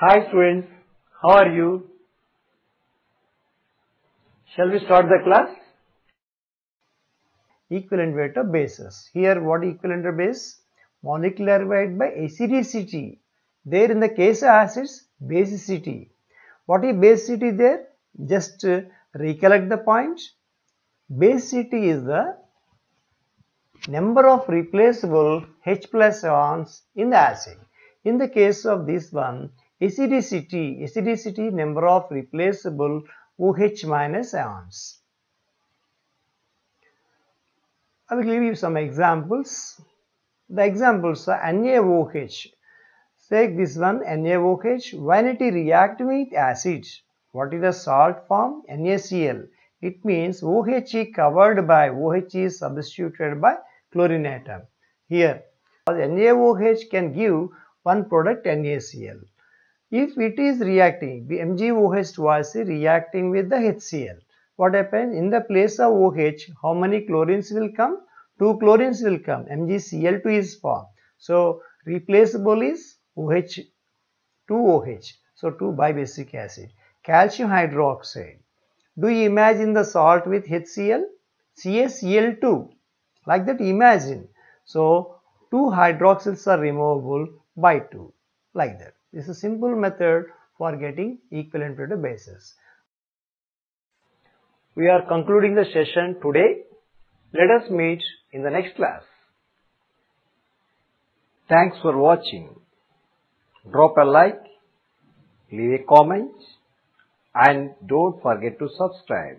Hi students, how are you? Shall we start the class? Equivalent weight of bases. Here what equivalent of base? Molecular weight by acidicity. There in the case of acids, basicity. What is basicity there? Just uh, recollect the point. Basicity is the number of replaceable H plus ions in the acid. In the case of this one, acidicity, acidicity number of replaceable OH minus ions. I will give you some examples. The examples are NaOH. Take this one NaOH. When it react with acid, what is the salt form? NaCl. It means OH is covered by, OH is substituted by chlorine atom. Here, NaOH can give one product NaCl. If it is reacting, the MgOH twice reacting with the HCl. What happens? In the place of OH, how many chlorines will come? Two chlorines will come. MgCl2 is formed. So, replaceable is OH, 2OH. So, 2 bibasic acid. Calcium hydroxide. Do you imagine the salt with HCl? CaCl2. Like that imagine. So, 2 hydroxyls are removable by 2. Like that. This is a simple method for getting equivalent period basis. We are concluding the session today. Let us meet in the next class. Thanks for watching. Drop a like, leave a comment and don't forget to subscribe.